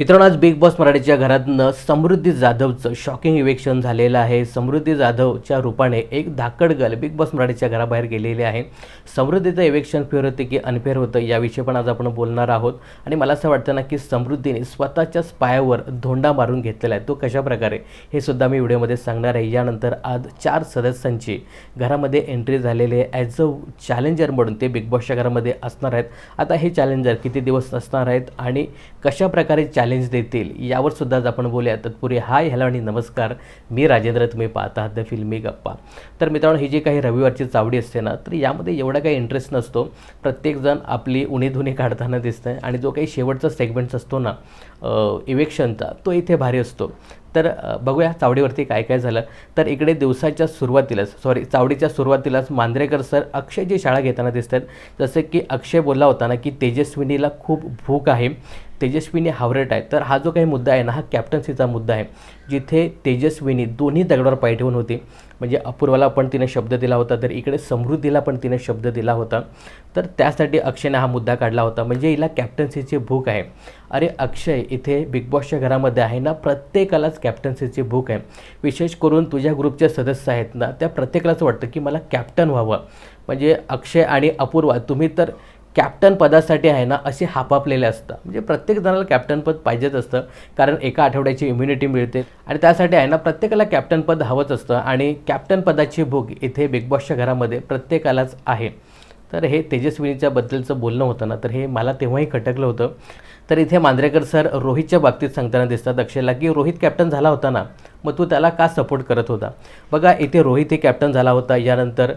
मित्रांनो आज big Boss मराठीच्या घरातनं समृद्धी जाधवचं शॉकिंग इवेक्शन झालेलं आहे समृद्धी जाधवच्या रूपाने एक धाकड गल बिग बॉस मराठीच्या घराबाहेर गेलेली आहे समृद्धीचं इवेक्शन फेअर होते की अनफेअर होतं याविषयी पण आज आपण बोलणार आहोत आणि मला असं वाटतं ना की समृद्धीने स्वतःच्याच पायावर धोंडा मारून घेतलेला आहे तो कशाप्रकारे हे सुद्धा मी व्हिडिओमध्ये सांगणार आहे यानंतर आज चार सदस्यांची घरामध्ये एंट्री झालेले आहे ॲज अ चॅलेंजर म्हणून ते बिग बॉसच्या घरामध्ये असणार आहेत आता हे चॅलेंजर किती दिवस असणार आहेत आणि कशाप्रकारे चॅलेंज चॅलेंज देतील यावर सुद्धा आपण बोलूया तत्पूर्वी हाय हॅलो आणि नमस्कार मी राजेंद्र तुम्ही पाहत आहात द फिल्मी गप्पा तर मित्रांनो ही जी काही रविवारची चावडी असते ना तर यामध्ये एवढा काही इंटरेस्ट नसतो प्रत्येकजण आपली उणीधुणी काढताना दिसतंय आणि जो काही शेवटचा सेगमेंट असतो ना इवेक्शनचा तो इथे भारी असतो तर बघूया चावडीवरती काय काय झालं तर इकडे दिवसाच्या सुरुवातीलाच सॉरी चावडीच्या सुरुवातीलाच मांद्रेकर सर अक्षय जी शाळा घेताना दिसतात जसं की अक्षय बोलला होता ना की तेजस्विनीला खूप भूक आहे तेजस्विनी हावरेट आहे तर हा जो काही मुद्दा आहे ना हा कॅप्टन्सीचा मुद्दा आहे जिथे तेजस्विनी दोन्ही दगडावर पाय ठेवून होती म्हणजे अपूर्वाला पण तिने शब्द दिला होता तर इकडे समृद्धीला पण तिने शब्द दिला होता तर त्यासाठी अक्षयने हा मुद्दा काढला होता म्हणजे हिला कॅप्टन्सीची भूक आहे अरे अक्षय इथे बिग बॉसच्या घरामध्ये आहे ना प्रत्येकालाच कॅप्टन्सीची भूक आहे विशेष करून तुझ्या ग्रुपचे सदस्य आहेत ना त्या प्रत्येकालाच वाटतं की मला कॅप्टन व्हावं म्हणजे अक्षय आणि अपूर्वा तुम्ही तर कॅप्टन पदासाठी आहे ना असे हापापलेले असतं म्हणजे प्रत्येक जणाला कॅप्टनपद पाहिजेच असतं कारण एका आठवड्याची इम्युनिटी मिळते आणि त्यासाठी आहे ना प्रत्येकाला कॅप्टनपद हवंच असतं आणि कॅप्टन पदाची भूक इथे बिग बॉसच्या घरामध्ये प्रत्येकालाच आहे तर हे तेजस्विनीच्याबद्दलचं बोलणं होतं ना तर हे मला तेव्हाही खटकलं होतं तर इथे मांद्रेकर सर रोहितच्या बाबतीत सांगताना दिसतात अक्षयला की रोहित कॅप्टन झाला होता ना मग तू त्याला का सपोर्ट करत होता बघा इथे रोहित हे कॅप्टन झाला होता यानंतर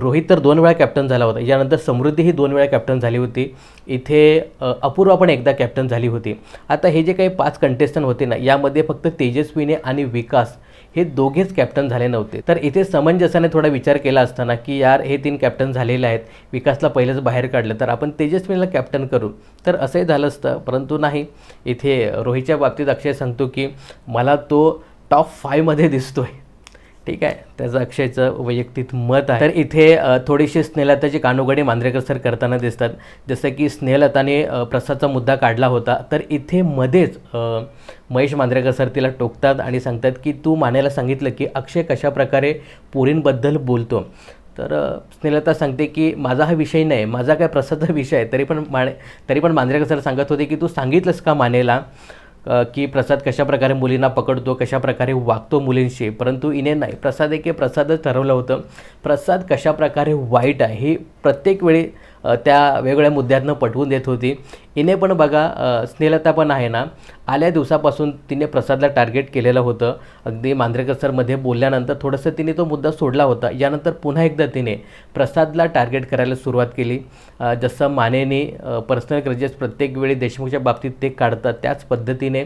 रोहित तर दोन वेळा कॅप्टन झाला होता यानंतर समृद्धी ही दोन वेळा कॅप्टन झाली होती इथे अपूर्वा पण एकदा कॅप्टन झाली होती आता हे जे काही पाच कंटेस्टंट होते ना यामध्ये फक्त तेजस्वीने आणि विकास हे दोघेच कॅप्टन झाले नव्हते तर इथे समंजसाने थोडा विचार केला असताना की यार हे तीन कॅप्टन झालेले आहेत विकासला पहिलंच बाहेर काढलं तर आपण तेजस्वीला कॅप्टन करू तर असंही झालं असतं परंतु नाही इथे रोहितच्या बाबतीत अक्षय सांगतो की मला तो टॉप फायमध्ये दिसतोय ठीक आहे त्याचं अक्षयचं वैयक्तिक मत आहे तर इथे थोडीशी स्नेहलताची कानोगडी मांद्रेकर सर करताना दिसतात जसं की स्नेहलताने प्रसादचा मुद्दा काढला होता तर इथे मध्येच महेश मांद्रेकर सर तिला टोकतात आणि सांगतात की तू मानेला सांगितलं की अक्षय कशाप्रकारे पोरींबद्दल बोलतो तर स्नेहलता सांगते की माझा हा विषय नाही माझा काय प्रसादचा विषय आहे तरी पण माने तरी पण मांजरेकर सर सांगत होते की तू सांगितलंस का मानेला की प्रसाद कशाप्रकारे मुलींना पकडतो कशाप्रकारे वागतो मुलींशी परंतु इने नाही प्रसाद एके प्रसादच ठरवलं होतं प्रसाद कशाप्रकारे वाईट आहे हे प्रत्येक वेळी त्या वेगवेगळ्या मुद्द्यांना पटवून देत होती हिने पण बघा स्नेहलता पण आहे ना आल्या दिवसापासून तिने प्रसादला टार्गेट केलेलं होतं अगदी मांद्रेकर सरमध्ये बोलल्यानंतर थोडंसं तिने तो मुद्दा सोडला होता यानंतर पुन्हा एकदा तिने प्रसादला टार्गेट करायला सुरुवात केली जसं मानेने पर्सनल ग्रजेस प्रत्येक वेळी देशमुखच्या बाबतीत ते काढतात त्याच पद्धतीने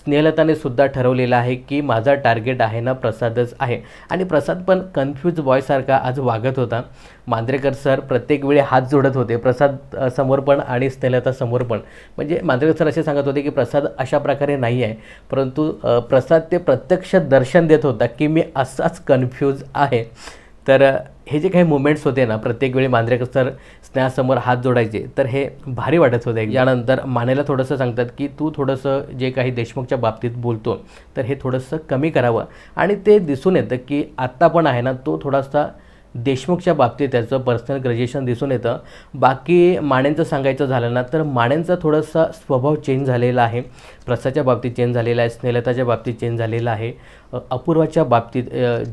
स्नेहलताने सुद्धा ठरवलेलं आहे की माझा टार्गेट आहे ना प्रसादच आहे आणि प्रसाद पण कन्फ्यूज बॉयसारखा आज वागत होता मांद्रेकर सर प्रत्येक वेळी हात जोडत होते प्रसाद समोर पण आणि स्नेहलता समोर पण म्हणजे मांजरेकर सर असे सांगत होते की प्रसाद अशा प्रकारे नाही आहे परंतु प्रसाद ते प्रत्यक्ष दर्शन देत होता की मी असाच कन्फ्यूज आहे तर हे जे काही मुवमेंट्स होते ना प्रत्येक वेळी मांजरेकर सर स्नेहासमोर हात जोडायचे तर हे भारी वाटत होते यानंतर मानेला थोडंसं सांगतात की तू थोडंसं जे काही देशमुखच्या बाबतीत बोलतो तर हे थोडंसं कमी करावं आणि ते दिसून येतं की आत्ता पण आहे ना तो थोडासा देशमुखच्या बाबतीत त्याचं पर्सनल ग्रॅज्युएशन दिसून येतं बाकी माण्यांचं सांगायचं झालं ना तर माण्यांचा थोडासा स्वभाव चेंज झालेला आहे प्रसाच्या बाबतीत चेंज झालेला आहे स्नेलताच्या बाबतीत चेंज झालेला आहे अपूर्वाच्या बाबतीत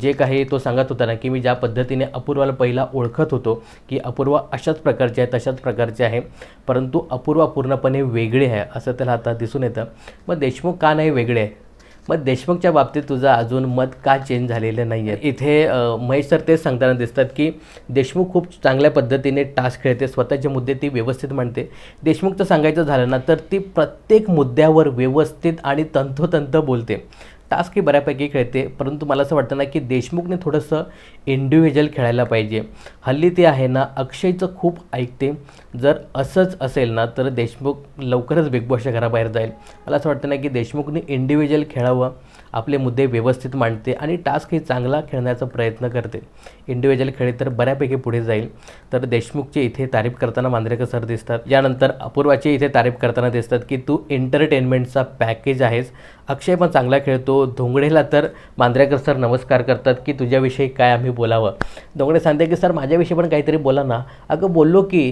जे काही तो सांगत होता ना की मी ज्या पद्धतीने अपूर्वाला पहिला ओळखत होतो की अपूर्वा अशाच प्रकारचे आहे तशाच प्रकारचे आहे परंतु अपूर्वा पूर्णपणे वेगळे आहे असं त्याला आता दिसून येतं मग देशमुख का नाही वेगळे आहे मग देशमुखच्या बाबतीत तुझं अजून मत का चेंज झालेलं नाही आहे इथे महेश सर तेच सांगताना दिसतात की देशमुख खूप चांगल्या पद्धतीने टास्क खेळते स्वतःचे मुद्दे ती व्यवस्थित मांडते देशमुखचं सांगायचं झालं ना तर ती प्रत्येक मुद्द्यावर व्यवस्थित आणि तंतोतंत बोलते ही बऱ्यापैकी खेळते परंतु मला असं वाटतं ना की देशमुखने थोडंसं इंडिव्हिज्युअल खेळायला पाहिजे हल्ली ते आहे ना अक्षयचं खूप ऐकते जर असंच असेल ना तर देशमुख लवकरच बिग बॉसच्या घराबाहेर जाईल मला असं वाटतं ना की देशमुखने इंडिव्हिज्युअल खेळावं आपले मुद्दे व्यवस्थित मांडते आणि टास्क हे चांगला खेळण्याचा प्रयत्न करते इंडिव्हिज्युअल खेळी तर बऱ्यापैकी पुढे जाईल तर देशमुखचे इथे तारीफ करताना मांद्रेकर सर दिसतात यानंतर अपूर्वाची इथे तारीफ करताना दिसतात की तू एंटरटेनमेंटचा पॅकेज आहेस अक्षय पण चांगला खेळतो धोंगडेला तर मांद्रेकर सर नमस्कार करतात की तुझ्याविषयी काय आम्ही बोलावं धोंगडे सांगते की सर माझ्याविषयी पण काहीतरी बोला ना अगं बोललो की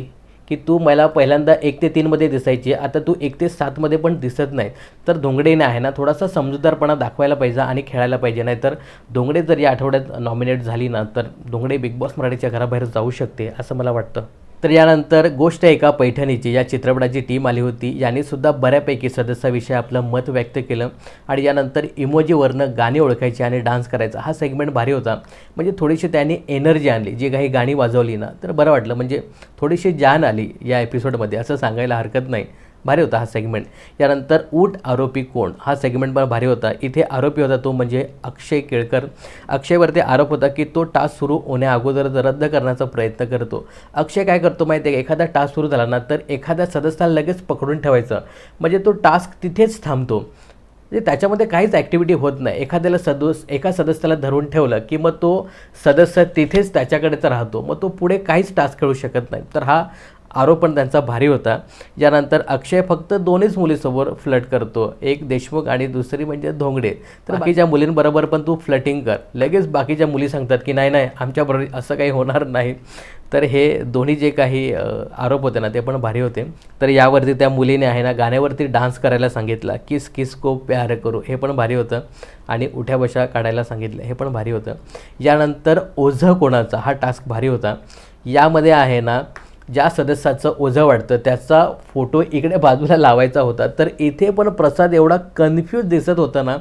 की तू मला पहिल्यांदा एक ते तीनमध्ये दिसायची आता तू एक ते सातमध्ये पण दिसत नाही तर नाही आहे ना थोडासा समजूतदारपणा दाखवायला पाहिजे आणि खेळायला पाहिजे नाहीतर धोंगडे जर या आठवड्यात नॉमिनेट झाली ना तर धोंगडे बिग बॉस मराठीच्या घराबाहेर जाऊ शकते असं मला वाटतं तर यानंतर गोष्ट एका पैठणीची या चित्रपटाची टीम आली होती सुद्धा बऱ्यापैकी सदस्याविषयी आपलं मत व्यक्त केलं आणि यानंतर इमोजीवरनं गाणी ओळखायची आणि डान्स करायचा हा सेगमेंट भारी होता म्हणजे थोडीशी त्यांनी एनर्जी आणली जी काही गाणी वाजवली ना तर बरं वाटलं म्हणजे थोडीशी जान आली या एपिसोडमध्ये असं सांगायला हरकत नाही भारी होता हा सेगमेंट यानंतर ऊट आरोपी कोण हा सेगमेंट पण भारी होता इथे आरोपी होता तो म्हणजे अक्षय केळकर अक्षयवरती आरोप होता की तो टास्क सुरू होण्या अगोदर रद्द करण्याचा प्रयत्न करतो अक्षय काय करतो माहिती आहे एखादा टास्क सुरू झाला ना तर एखाद्या सदस्याला लगेच पकडून ठेवायचं म्हणजे तो टास्क तिथेच थांबतो म्हणजे त्याच्यामध्ये काहीच ॲक्टिव्हिटी होत नाही एखाद्याला सदोस एका सदस्याला धरून ठेवलं की मग तो सदस्य तिथेच त्याच्याकडेच राहतो मग तो पुढे काहीच टास्क खेळू शकत नाही तर हा आरोप पण त्यांचा भारी होता यानंतर अक्षय फक्त दोन्हीच मुलीसमोर फ्लट करतो एक देशमुख आणि दुसरी म्हणजे धोंगडे तर बाकीच्या मुलींबरोबर पण तू फ्लटिंग कर लगेच बाकीच्या मुली सांगतात की नाही नाही आमच्याबरोबर असं काही होणार नाही तर हे दोन्ही जे काही आरोप होते ना ते पण भारी होते तर यावरती त्या मुलीने आहे ना गाण्यावरती डान्स करायला सांगितला किस किस को प्यार करू हे पण भारी होतं आणि उठ्या बशा काढायला सांगितलं हे पण भारी होतं यानंतर ओझ कोणाचा हा टास्क भारी होता यामध्ये आहे ना ज्या सदस्याचं ओझं वाटतं त्याचा फोटो इकडे बाजूला लावायचा होता तर इथे पण प्रसाद एवढा कन्फ्यूज दिसत होता ना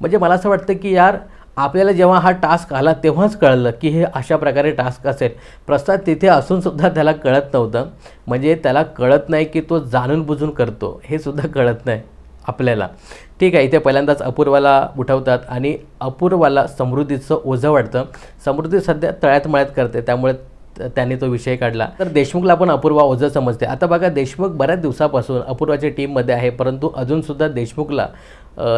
म्हणजे मला असं वाटतं की यार आपल्याला जेव्हा हा टास्क आला तेव्हाच कळलं की हे अशा प्रकारे टास्क असेल प्रसाद तिथे असूनसुद्धा त्याला कळत नव्हतं म्हणजे त्याला कळत नाही की तो जाणून बुजून करतो हे सुद्धा कळत नाही आपल्याला ठीक आहे इथे पहिल्यांदाच अपूर्वाला उठवतात आणि अपूर्वाला समृद्धीचं ओझं वाटतं समृद्धी सध्या तळ्यात मळ्यात करते त्यामुळे त्याने तो विषय काढला तर देशमुखला आपण अपूर्वा ओझं समजते आता बघा देशमुख बऱ्याच दिवसापासून अपूर्वाच्या टीममध्ये आहे परंतु अजूनसुद्धा देशमुखला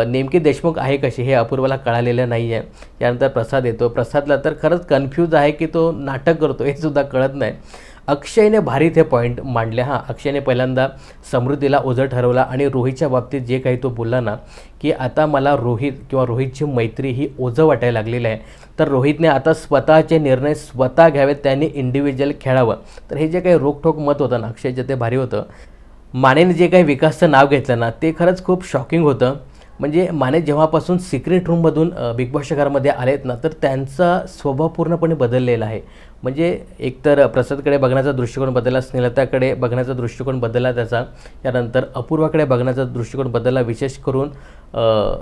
नेमकी देशमुख आहे कसे हे अपूर्वाला कळालेलं नाही आहे त्यानंतर प्रसाद येतो प्रसादला तर खरंच कन्फ्यूज आहे की तो नाटक करतो हे सुद्धा कळत नाही अक्षयने भारी ते पॉईंट मांडले हां अक्षयने पहिल्यांदा समृद्धीला ओझं ठरवला आणि रोहितच्या बाबतीत जे काही तो बोलला ना की आता मला रोहित किंवा रोहितची मैत्री ही ओझं वाटायला लागलेली आहे तर रोहितने आता स्वतःचे निर्णय स्वतः घ्यावेत त्यांनी इंडिव्हिज्युअल खेळावं तर हे जे काही रोखोक मत होतं ना अक्षयचं ते भारी होतं मानेने जे काही विकासचं नाव घेतलं ना ते खरंच खूप शॉकिंग होतं म्हणजे माने जेव्हापासून सिक्रेट रूममधून बिग बॉसच्या घरामध्ये आलेत ना तर त्यांचा स्वभाव पूर्णपणे बदललेला आहे म्हणजे एकतर प्रसादकडे बघण्याचा दृष्टिकोन बदलला स्नेलताकडे बघण्याचा दृष्टिकोन बदलला त्याचा त्यानंतर अपूर्वाकडे बघण्याचा दृष्टिकोन बदलला विशेष करून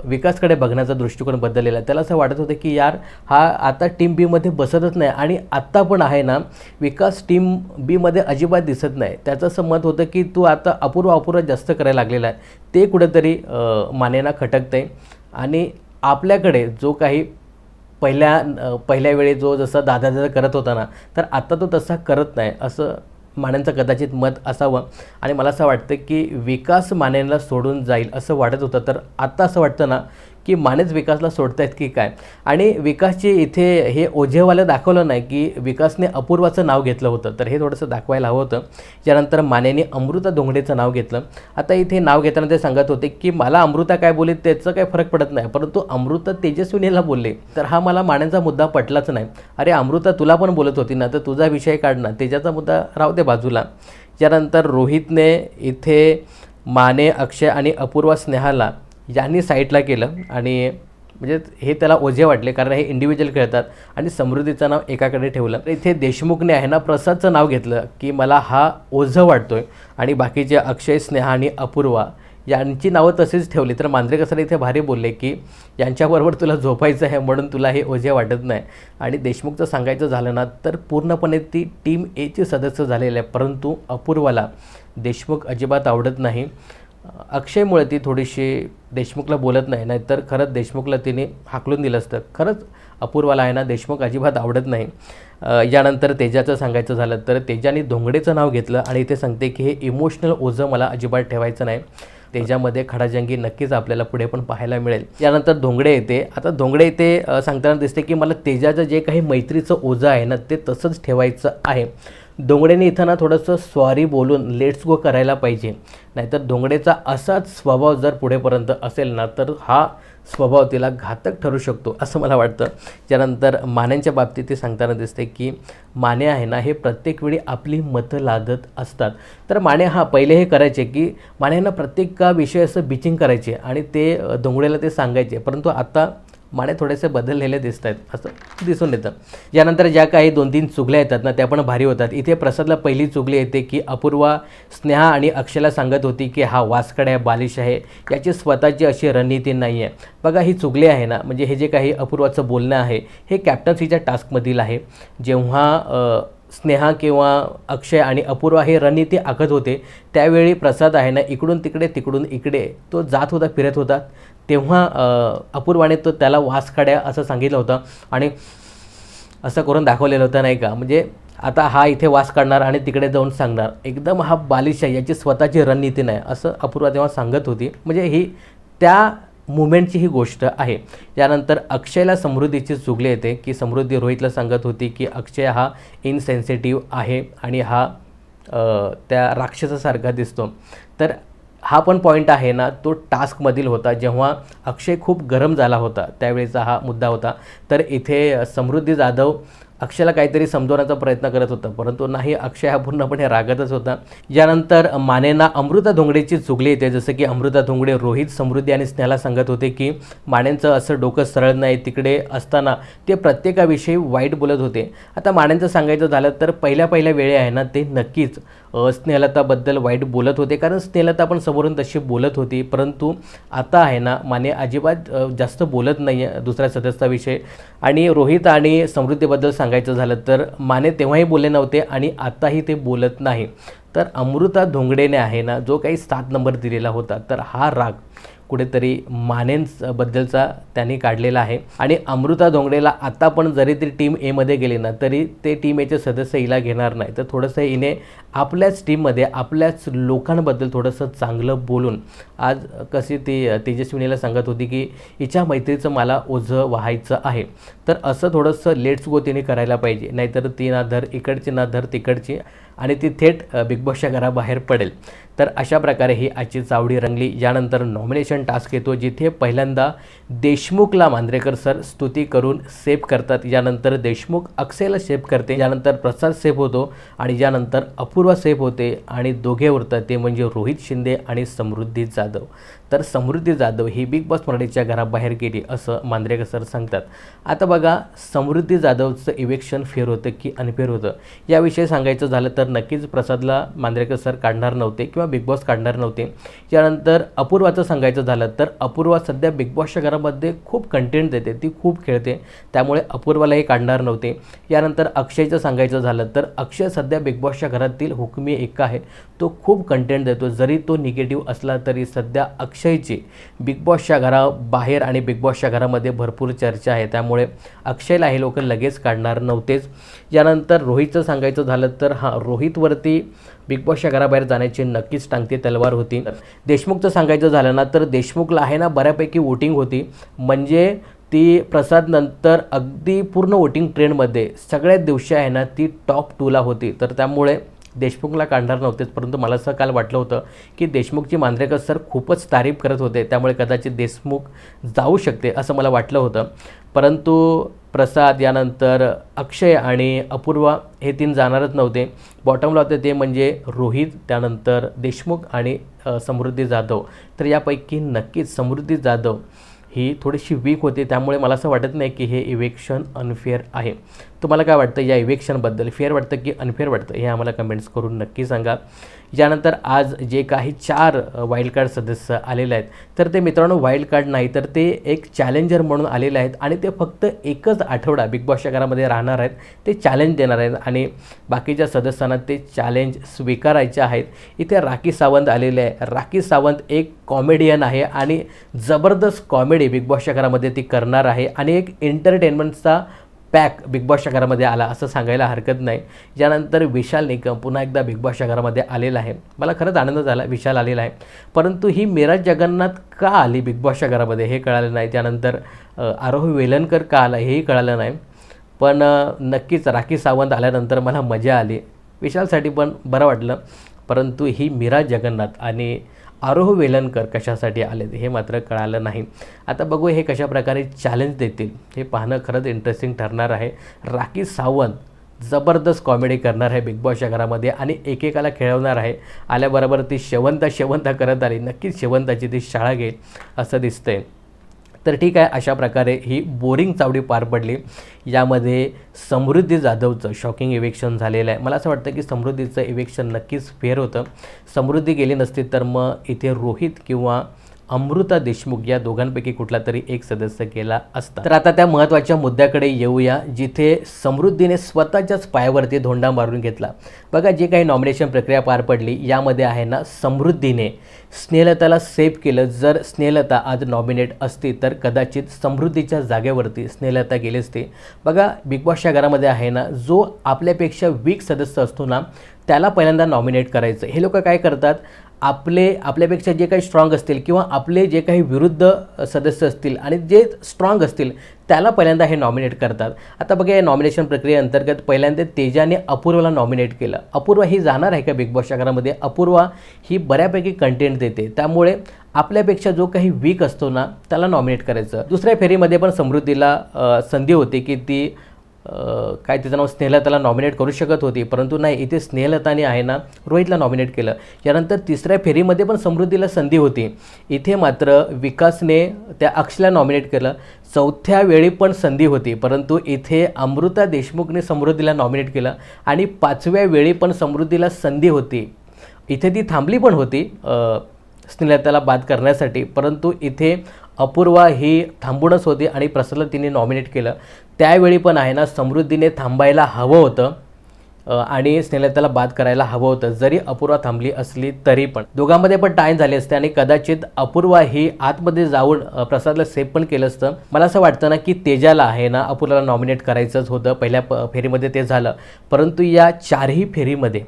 विकासकडे बघण्याचा दृष्टिकोन बदललेला त्याला असं वाटत होतं की यार हा आता टीम बीमध्ये बसतच नाही आणि आत्ता पण आहे ना विकास टीम बीमध्ये अजिबात दिसत नाही त्याचं असं मत होतं की तू आता अपूर्व अपूर्वा जास्त करायला लागलेला आहे ते कुठेतरी मानेना खटकतं आहे आणि आपल्याकडे जो काही पहिल्या पहिल्या वेळी जो जसा दादा दादा करत होता ना तर आत्ता तो तसा करत नाही असं मानेंचं कदाचित मत असावं आणि मला असं वाटतं की विकास मानेला सोडून जाईल असं वाटत होतं तर आत्ता असं वाटतं ना की मानेच विकासला सोडतायत की काय आणि विकासचे इथे हे ओझेवालं दाखवलं नाही की विकासने अपूर्वाचं नाव घेतलं होतं तर हे थोडंसं दाखवायला हवं होतं त्यानंतर मानेने अमृता धोंगडेचं नाव घेतलं आता इथे नाव घेताना ते सांगत होते की मला अमृता काय बोलली त्याचं काही फरक पडत नाही परंतु अमृता तेजस्विनीला बोलले तर हा मला माण्यांचा मुद्दा पटलाच नाही अरे अमृता तुला पण बोलत होती ना तर तुझा विषय ना तेजाचा मुद्दा राहू दे बाजूला त्यानंतर रोहितने इथे माने अक्षय आणि अपूर्वा स्नेहाला यांनी साईटला केलं आणि म्हणजे हे त्याला ओझे वाटले कारण हे इंडिव्हिज्युअल खेळतात आणि समृद्धीचं नाव एकाकडे ठेवलं तर इथे देशमुखने आहे ना प्रसादचं नाव घेतलं की मला हा ओझं वाटतोय आणि बाकीचे अक्षय स्नेहा आणि अपूर्वा यांची नावं तसेच ठेवली तर मांजरेकसर इथे भारी बोलले की यांच्याबरोबर तुला झोपायचं आहे म्हणून तुला हे ओझे वाटत नाही आणि देशमुखचं सांगायचं झालं ना तर पूर्णपणे ती टीम एचे सदस्य झालेले आहे परंतु अपूर्वाला देशमुख अजिबात आवडत नाही अक्षयमुळे ती थोडीशी देशमुखला बोलत नाही नाहीतर खरंच देशमुखला तिने हाकलून दिलं असतं खरंच अपूर्वाला आहे ना देशमुख अजिबात आवडत नाही यानंतर तेजाचं सांगायचं झालं तर तेजाने धोंगडेचं नाव घेतलं आणि इथे सांगते की हे इमोशनल ओझं मला अजिबात ठेवायचं नाही तेजामध्ये खडाजंगी नक्कीच आपल्याला पुढे पण पाहायला मिळेल यानंतर धोंगडे येते आता धोंगडे येते सांगताना दिसते की मला तेजाचं जे काही मैत्रीचं ओझं आहे ना ते तसंच ठेवायचं आहे डोंगड्यांनी इथं ना थोडंसं सॉरी बोलून लेट्स गो करायला पाहिजे नाहीतर डोंगडेचा असाच स्वभाव जर पुढेपर्यंत असेल ना तर हा स्वभाव तिला घातक ठरू शकतो असं मला वाटतं त्यानंतर मान्यांच्या बाबतीत ते सांगताना दिसते की माने आहे ना हे प्रत्येक वेळी आपली मतं लादत असतात तर माने हा पहिले हे करायचे की माने प्रत्येक का विषय असं बिचिंग करायचे आणि ते डोंगडेला ते सांगायचे परंतु आता माने थोडेसे बदललेले दिसत आहेत असं दिसून येतं यानंतर ज्या काही दोन तीन चुगल्या येतात ना त्या पण भारी होतात इथे प्रसादला पहिली चुगली येते की अपूर्वा स्नेहा आणि अक्षयला सांगत होती की हा वास्कड आहे बालिश आहे याची स्वतःची अशी रणनीती नाही आहे बघा ही चुगली आहे ना म्हणजे हे जे काही अपूर्वाचं बोलणं आहे हे कॅप्टन्सीच्या टास्कमधील आहे जेव्हा स्नेहा किंवा अक्षय आणि अपूर्वा हे रणनीती आखत होते त्यावेळी प्रसाद आहे ना इकडून तिकडे तिकडून इकडे तो जात होता फिरत होता तेव्हा अपूर्वाने तो त्याला वास काढ्या असं सांगितलं होतं आणि असं करून दाखवलेलं होतं नाही का म्हणजे आता हा इथे वास काढणार आणि तिकडे जाऊन सांगणार एकदम हा बालिश आहे याची स्वतःची रणनीती नाही असं अपूर्वा तेव्हा सांगत होती म्हणजे ही त्या मुवमेंटची ही गोष्ट आहे त्यानंतर अक्षयला समृद्धीची चुगले येते की समृद्धी रोहितला सांगत होती की अक्षय हा इनसेन्सिटिव्ह आहे आणि हा त्या राक्षसासारखा दिसतो तर हा पण पॉईंट आहे ना तो टास्कमधील होता जेव्हा अक्षय खूप गरम झाला होता त्यावेळेचा हा मुद्दा होता तर इथे समृद्धी जाधव अक्षयला काहीतरी समजवण्याचा प्रयत्न करत होता परंतु नाही अक्षय हा पूर्णपणे रागतच होता यानंतर मानेंना अमृता धोंगडेची चुगली येते जसं की अमृता धोंगडे रोहित समृद्धी आणि स्नेहाला सांगत होते की मानेंचं असं डोकं सरळ नाही तिकडे असताना ते प्रत्येकाविषयी वाईट बोलत होते आता मानेंचं सांगायचं झालं तर पहिल्या पहिल्या वेळे आहे ना ते नक्कीच स्नेहलताबद्दल वाईट बोलत होते कारण स्नेहलता पण समोरून तशी बोलत होती परंतु आता आहे ना माने अजिबात जास्त बोलत नाही आहे दुसऱ्या सदस्याविषयी आणि रोहित आणि समृद्धीबद्दल सांग सांगायचं झालं तर माने तेव्हाही बोलले नव्हते आणि आताही ते बोलत नाही तर अमृता धोंगडेने आहे ना जो काही सात नंबर दिलेला होता तर हा राग कुठेतरी मानेंबद्दलचा त्यांनी काढलेला आहे आणि अमृता धोंगडेला आता पण जरी ती टीम एमध्ये गेली ना तरी ते टीम एचे सदस्य हिला घेणार नाही तर थोडंसं हिने आपल्याच टीममध्ये आपल्याच लोकांबद्दल थोडंसं चांगलं बोलून आज कशी ती तेजस्विनीला सांगत होती की हिच्या मैत्रीचं मला ओझं व्हायचं आहे तर असं थोडंसं लेट्स गो तिने करायला पाहिजे नाहीतर ती ना धर इकडची ना धर तिकडची आणि ती थेट बिग बॉसच्या घराबाहेर पडेल तर अशा प्रकारे ही आजची चावडी रंगली यानंतर नॉमिनेशन टास्क येतो जिथे पहिल्यांदा देशमुखला मांद्रेकर सर स्तुती करून सेफ करतात यानंतर देशमुख अक्षयला सेफ करते यानंतर प्रसाद सेफ होतो आणि यानंतर अपूर्व अपूर्वा सेफ होते आणि दोघे उरतात ते म्हणजे रोहित शिंदे आणि समृद्धी जाधव तर समृद्धी जाधव ही बिग बॉस मराठीच्या घराबाहेर गेली असं मांद्रेकर सर सांगतात आता बघा समृद्धी जाधवचं इवेक्शन फेअर होतं की अनफेअर होतं याविषयी सांगायचं झालं तर नक्कीच प्रसादला मांद्रेकर सर काढणार नव्हते किंवा बिग बॉस काढणार नव्हते त्यानंतर अपूर्वाचं सांगायचं झालं तर अपूर्वा सध्या बिग बॉसच्या घरामध्ये खूप कंटेंट देते ती खूप खेळते त्यामुळे अपूर्वालाही काढणार नव्हते यानंतर अक्षयचं सांगायचं झालं तर अक्षय सध्या बिग बॉसच्या घरातील हुकमी एक आहे तो खूप कंटेंट देतो जरी तो निगेटिव्ह असला तरी सध्या अक्ष अक्षयची बिग बॉसच्या घराबाहेर आणि बिग बॉसच्या घरामध्ये भरपूर चर्चा आहे त्यामुळे अक्षयला हे लोक लगेच काढणार नव्हतेच यानंतर रोहितचं सांगायचं झालं तर हा रोहितवरती बिग बॉसच्या घराबाहेर जाण्याची नक्कीच टांगती तलवार होती देशमुखचं सांगायचं झालं ना तर देशमुखला आहे ना बऱ्यापैकी वोटिंग होती म्हणजे ती प्रसादनंतर अगदी पूर्ण वोटिंग ट्रेंडमध्ये सगळ्याच दिवशी आहे ना ती टॉप टूला होती तर त्यामुळे देशमुखला काढणार नव्हतेच परंतु मला असं काल वाटलं होतं की देशमुखची मांद्रेकर सर खूपच तारीफ करत होते त्यामुळे कदाचित देशमुख जाऊ शकते असं मला वाटलं होतं परंतु प्रसाद यानंतर अक्षय आणि अपूर्वा हे तीन जाणारच नव्हते बॉटमला होते ते म्हणजे रोहित त्यानंतर देशमुख आणि समृद्धी जाधव तर यापैकी नक्कीच समृद्धी जाधव ही थोडीशी वीक होते त्यामुळे मला असं वाटत नाही की हे इवेक्शन अनफेअर आहे तुम्हाला काय वाटतं या इवेक्शनबद्दल फेअर वाटतं की अनफेअर वाटतं हे आम्हाला कमेंट्स करून नक्की सांगा यानंतर आज जे काही चार वाईल्ड कार्ड सदस्य आलेले आहेत तर ते मित्रांनो वाईल्ड कार्ड नाही तर ते एक चॅलेंजर म्हणून आलेले आहेत आणि ते फक्त एकच आठवडा बिग बॉसच्या घरामध्ये राहणार आहेत ते चॅलेंज देणार आहेत आणि बाकीच्या सदस्यांना ते चॅलेंज स्वीकारायचे आहेत इथे राखी सावंत आलेले आहे राखी सावंत एक कॉमेडियन आहे आणि जबरदस्त कॉमेडी बिग बॉसच्या घरामध्ये ती करणार आहे आणि एक एंटरटेनमेंटचा पॅक बिग बॉसच्या घरामध्ये आला असं सांगायला हरकत नाही ज्यानंतर विशाल निकम पुन्हा एकदा बिग बॉसच्या घरामध्ये आलेला आहे मला खरंच आनंद झाला विशाल आलेला आहे परंतु ही मिराज जगन्नाथ का आली बिग बॉसच्या घरामध्ये हे कळालं नाही त्यानंतर आरोह वेलणकर का आला हेही कळालं नाही पण नक्कीच राखी सावंत आल्यानंतर मला मजा आली विशालसाठी पण बरं वाटलं परंतु ही मीरा जगन्नाथ आणि आरोह वेलणकर कशासाठी आले हे मात्र कळालं नाही आता बघू हे कशा प्रकारे चॅलेंज देतील हे पाहणं खरंच इंटरेस्टिंग ठरणार आहे राखी सावंत जबरदस्त कॉमेडी करणार आहे बिग बॉसच्या घरामध्ये आणि एकेकाला खेळवणार आहे आल्याबरोबर ती शेवंता शेवंत करत आली नक्कीच शेवंताची ती शाळा घेईल असं दिसतंय तर ठीक आहे अशा प्रकारे ही बोरिंग चावडी पार पडली यामध्ये समृद्धी जाधवचं शॉकिंग इवेक्शन झालेलं आहे मला असं वाटतं की समृद्धीचं इवेक्शन नक्कीच फेर होतं समृद्धी गेली नसती तर मग इथे रोहित किंवा अमृता देशमुख या दोघांपैकी कुठला तरी एक सदस्य केला असता तर आता त्या महत्त्वाच्या मुद्द्याकडे येऊया जिथे समृद्धीने स्वतःच्याच पायावरती धोंडा मारून घेतला बघा जी काही नॉमिनेशन प्रक्रिया पार पडली यामध्ये आहे ना समृद्धीने स्नेहलताला सेव्ह केलं जर स्नेहलता आज नॉमिनेट असती तर कदाचित समृद्धीच्या जागेवरती स्नेहलता गेली असते बघा बिग बॉसच्या घरामध्ये आहे ना जो आपल्यापेक्षा वीक सदस्य असतो ना त्याला पहिल्यांदा नॉमिनेट करायचं हे लोक काय करतात आपले आपल्यापेक्षा जे काही स्ट्रॉंग असतील किंवा आपले जे काही विरुद्ध सदस्य असतील आणि जे स्ट्रॉंग असतील त्याला पहिल्यांदा हे नॉमिनेट करतात आता बघा या नॉमिनेशन प्रक्रियेअंतर्गत पहिल्यांदा तेजाने अपूर्वाला नॉमिनेट केलं अपूर्वा ही जाणार आहे का बिग बॉसच्या घरामध्ये अपूर्वा ही बऱ्यापैकी कंटेंट देते त्यामुळे आपल्यापेक्षा जो काही वीक असतो ना त्याला नॉमिनेट करायचं दुसऱ्या फेरीमध्ये पण समृद्धीला संधी होती की ती काय तिचं नाव स्नेहलताला नॉमिनेट करू शकत होती परंतु नाही इथे स्नेहलताने आहे ना रोहितला नॉमिनेट केलं यानंतर तिसऱ्या फेरीमध्ये पण समृद्धीला संधी होती इथे मात्र विकासने त्या अक्षला नॉमिनेट केलं चौथ्या वेळी पण संधी होती परंतु इथे अमृता देशमुखने समृद्धीला नॉमिनेट केलं आणि पाचव्या वेळी पण समृद्धीला संधी होती इथे ती थांबली पण होती स्नेहलताला बाद करण्यासाठी परंतु इथे अपूर्वा ही थांबूनच होती आणि प्रसादला तिने नॉमिनेट केलं त्यावेळी पण आहे ना समृद्धीने थांबायला हवं होतं आणि स्नेहलताला बाद करायला हवं होतं जरी अपूर्वा थांबली असली तरी पण दोघांमध्ये पण टाईम झाले असते आणि कदाचित अपूर्वा ही आतमध्ये जाऊन प्रसादला सेफ पण केलं असतं मला असं वाटतं ना की तेजाला आहे ना अपूर्वाला नॉमिनेट करायचंच होतं पहिल्या फेरीमध्ये ते झालं परंतु या चारही फेरीमध्ये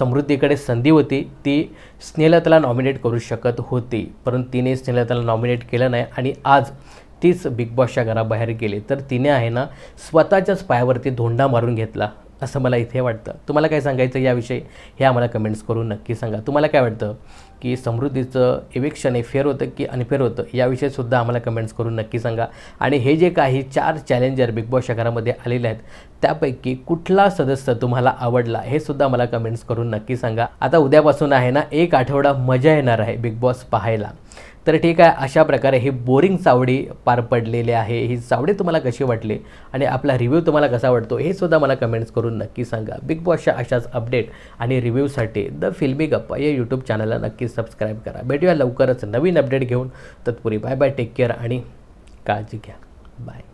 समृद्धीकडे संधी होती ती स्नेहलताला नॉमिनेट करू शकत होती परंतु तिने स्नेहलताला नॉमिनेट केलं नाही आणि आज तीच बिग बॉसच्या घराबाहेर गेली तर तिने आहे ना स्वतःच्याच पायावरती धोंडा मारून घेतला असं मला इथे वाटतं तुम्हाला काय सांगायचं याविषयी हे आम्हाला कमेंट्स करून नक्की सांगा तुम्हाला काय वाटतं की समृद्धीचं इवेक्शन हे फेर होतं की अनफेअर होतं याविषयीसुद्धा आम्हाला कमेंट्स करून नक्की सांगा आणि हे जे काही चार चॅलेंजर बिग बॉस शहरामध्ये आलेले आहेत त्यापैकी कुठला सदस्य तुम्हाला आवडला हे सुद्धा मला कमेंट्स करून नक्की सांगा आता उद्यापासून आहे ना एक आठवडा मजा येणार आहे बिग बॉस पाहायला तर ठीक आहे अशा प्रकारे ही बोरिंग चावडी पार पडलेली आहे ही चावडी तुम्हाला कशी वाटली आणि आपला रिव्ह्यू तुम्हाला कसा वाटतो हे सुद्धा मला कमेंट्स करून नक्की सांगा बिग बॉसच्या अशाच अपडेट आणि रिव्ह्यूसाठी द फिल्मी गप्पा या यूट्यूब चॅनलला नक्की सबस्क्राईब करा भेटूया लवकरच नवीन अपडेट घेऊन तत्पुरी बाय बाय टेक केअर आणि काळजी घ्या बाय